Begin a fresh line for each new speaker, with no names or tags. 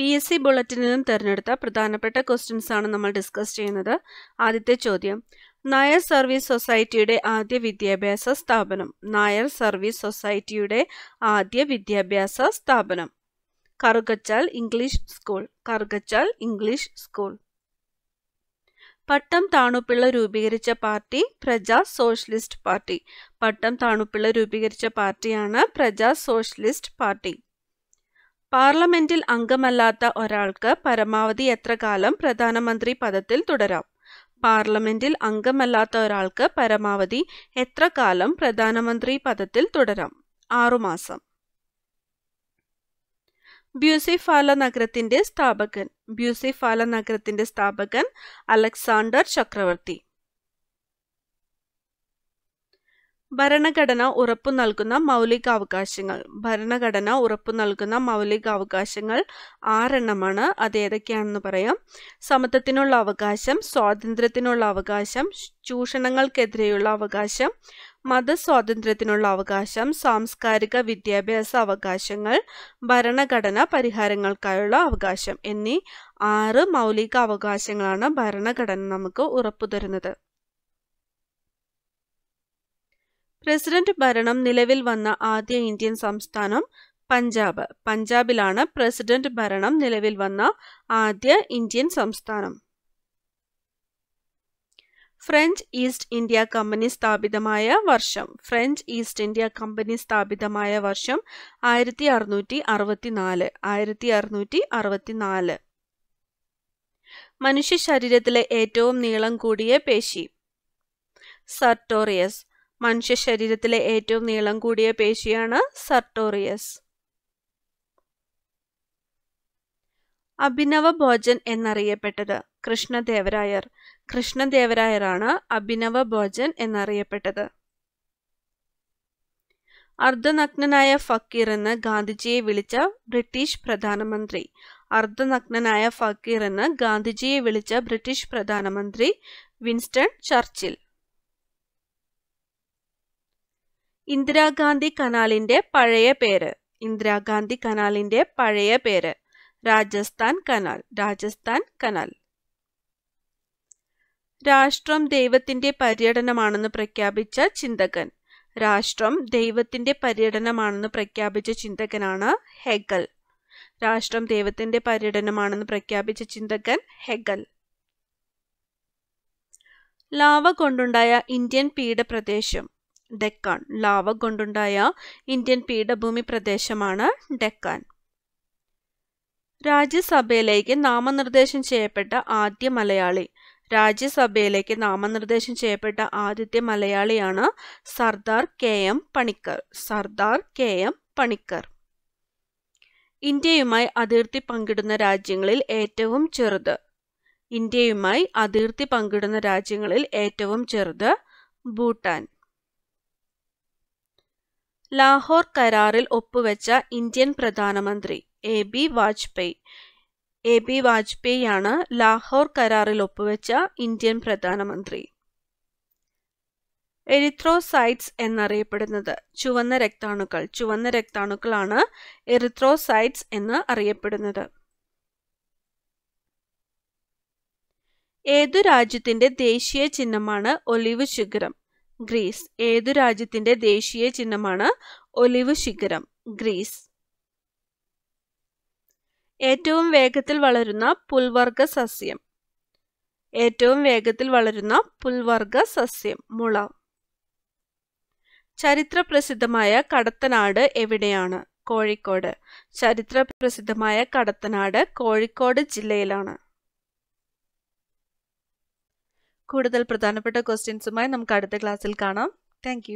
P S C ബുള്ളറ്റിൽ നിന്നും തിരഞ്ഞെടുത്ത പ്രധാനപ്പെട്ട ക്വസ്റ്റ്യൻസ് ആണ് നമ്മൾ ഡിസ്കസ് ചെയ്യുന്നത് ആദ്യത്തെ ചോദ്യം നായർ സർവീസ് സൊസൈറ്റിയുടെ ആദ്യ വിദ്യാഭ്യാസ സ്ഥാപനം നായർ സർവീസ് സൊസൈറ്റിയുടെ ആദ്യ വിദ്യാഭ്യാസ സ്ഥാപനം Karukachal English school Karukachal English school Pattom Thanupillai രൂപീകരിച്ച party Praja socialist party Pattom Thanupillai രൂപീകരിച്ച പാർട്ടിയാണ് പ്രജാ സോഷ്യലിസ്റ്റ് പാർട്ടി പാർലമെന്റിൽ അംഗമല്ലാത്ത ഒരാൾക്ക് പരമാവധി എത്ര കാലം പ്രധാനമന്ത്രി പദത്തിൽ തുടരാം പാർലമെന്റിൽ അംഗമല്ലാത്ത ഒരാൾക്ക് പരമാവധി എത്ര കാലം പ്രധാനമന്ത്രി പദത്തിൽ തുടരാം ആറുമാസം ബ്യൂസിഫാല നഗരത്തിന്റെ സ്ഥാപകൻ ബ്യൂസിഫാല നഗരത്തിന്റെ സ്ഥാപകൻ അലക്സാണ്ടർ ചക്രവർത്തി ഭരണഘടന ഉറപ്പു നൽകുന്ന മൗലികാവകാശങ്ങൾ ഭരണഘടന ഉറപ്പു നൽകുന്ന മൗലികാവകാശങ്ങൾ ആറെണ്ണമാണ് അത് ഏതൊക്കെയാണെന്ന് പറയാം സമത്വത്തിനുള്ള അവകാശം സ്വാതന്ത്ര്യത്തിനുള്ള അവകാശം ചൂഷണങ്ങൾക്കെതിരെയുള്ള അവകാശം മതസ്വാതന്ത്ര്യത്തിനുള്ള അവകാശം സാംസ്കാരിക വിദ്യാഭ്യാസ അവകാശങ്ങൾ ഭരണഘടന പരിഹാരങ്ങൾക്കായുള്ള അവകാശം എന്നീ ആറ് മൗലിക അവകാശങ്ങളാണ് ഭരണഘടന നമുക്ക് ഉറപ്പു തരുന്നത് പ്രസിഡന്റ് ഭരണം നിലവിൽ വന്ന ആദ്യ ഇന്ത്യൻ സംസ്ഥാനം പഞ്ചാബ് പഞ്ചാബിലാണ് പ്രസിഡന്റ് ഭരണം നിലവിൽ വന്ന ആദ്യ ഇന്ത്യൻ സംസ്ഥാനം ഫ്രഞ്ച് ഈസ്റ്റ് ഇന്ത്യ കമ്പനി സ്ഥാപിതമായ വർഷം ഫ്രഞ്ച് ഈസ്റ്റ് ഇന്ത്യ കമ്പനി സ്ഥാപിതമായ വർഷം ആയിരത്തി അറുന്നൂറ്റി അറുപത്തിനാല് ആയിരത്തി അറുന്നൂറ്റി അറുപത്തിനാല് മനുഷ്യ ശരീരത്തിലെ ഏറ്റവും നീളം കൂടിയ പേശി സർട്ടോറിയസ് മനുഷ്യ ശരീരത്തിലെ ഏറ്റവും നീളം കൂടിയ പേശിയാണ് സർട്ടോറിയസ് അഭിനവ ഭോജൻ എന്നറിയപ്പെട്ടത് കൃഷ്ണദേവരായർ കൃഷ്ണദേവരായറാണ് അഭിനവ ഭോജൻ എന്നറിയപ്പെട്ടത് അർദ്ധനഗ്നനായ ഫക്കീർ എന്ന് ഗാന്ധിജിയെ വിളിച്ച ബ്രിട്ടീഷ് പ്രധാനമന്ത്രി അർദ്ധനഗ്നനായ ഫക്കീർ എന്ന് ഗാന്ധിജിയെ വിളിച്ച ബ്രിട്ടീഷ് പ്രധാനമന്ത്രി വിൻസ്റ്റൺ ചർച്ചിൽ ഇന്ദിരാഗാന്ധി കനാലിന്റെ പഴയ പേര് ഇന്ദിരാഗാന്ധി കനാലിന്റെ പഴയ പേര് രാജസ്ഥാൻ കനാൽ രാജസ്ഥാൻ കനാൽ രാഷ്ട്രം ദൈവത്തിന്റെ പര്യടനമാണെന്ന് പ്രഖ്യാപിച്ച ചിന്തകൻ രാഷ്ട്രം ദൈവത്തിന്റെ പര്യടനമാണെന്ന് പ്രഖ്യാപിച്ച ചിന്തകനാണ് ഹെഗൽ രാഷ്ട്രം ദൈവത്തിന്റെ പര്യടനമാണെന്ന് പ്രഖ്യാപിച്ച ചിന്തകൻ ഹെഗൽ ലാവ കൊണ്ടുണ്ടായ ഇന്ത്യൻ പീഠപ്രദേശം ഡെക്കാൻ ലാവ കൊണ്ടുണ്ടായ ഇന്ത്യൻ പീഠഭൂമി പ്രദേശമാണ് ഡെക്കാൻ രാജ്യസഭയിലേക്ക് നാമനിർദ്ദേശം ചെയ്യപ്പെട്ട ആദ്യ മലയാളി രാജ്യസഭയിലേക്ക് നാമനിർദ്ദേശം ചെയ്യപ്പെട്ട ആദ്യത്തെ മലയാളിയാണ് Sardar K M Panikkar Sardar K M Panikkar ഇന്ത്യയുമായി അതിർത്തി പങ്കിടുന്ന രാജ്യങ്ങളിൽ ഏറ്റവും ചെറുത് ഇന്ത്യയുമായി അതിർത്തി പങ്കിടുന്ന രാജ്യങ്ങളിൽ ഏറ്റവും ചെറുത് ഭൂട്ടാൻ ലാഹോർ കരാറിൽ ഒപ്പുവെച്ച ഇന്ത്യൻ പ്രധാനമന്ത്രി A B Vajpayee A B ആണ് ലാഹോർ കരാറിൽ ഒപ്പുവെച്ച ഇന്ത്യൻ പ്രധാനമന്ത്രി എരിത്രോസൈറ്റ്സ് എന്നറിയപ്പെടുന്നത് ചുവന്ന രക്താണുക്കൾ ചുവന്ന രക്താണുക്കളാണ് എറിത്രോസൈറ്റ്സ് എന്ന് അറിയപ്പെടുന്നത് ഏതു രാജ്യത്തിന്റെ ദേശീയ ചിഹ്നമാണ് ഒലിവ് ശിഖരം ഗ്രീസ് ഏതു രാജ്യത്തിന്റെ ദേശീയ ചിഹ്നമാണ് ഒലിവ് ശിഖരം ഗ്രീസ് ഏറ്റവും വേഗത്തിൽ വളരുന്ന പുൽവർഗ സസ്യം ഏറ്റവും വേഗത്തിൽ വളരുന്ന പുൽവർഗ സസ്യം മുള ചരിത്ര പ്രസിദ്ധമായ കടത്തനാട് എവിടെയാണ് കോഴിക്കോട് ചരിത്ര പ്രസിദ്ധമായ കടത്തനാട് കോഴിക്കോട് ജില്ലയിലാണ് കൂടുതൽ പ്രധാനപ്പെട്ട ക്വസ്റ്റ്യൻസുമായി നമുക്ക് അടുത്ത ക്ലാസ്സിൽ കാണാം താങ്ക്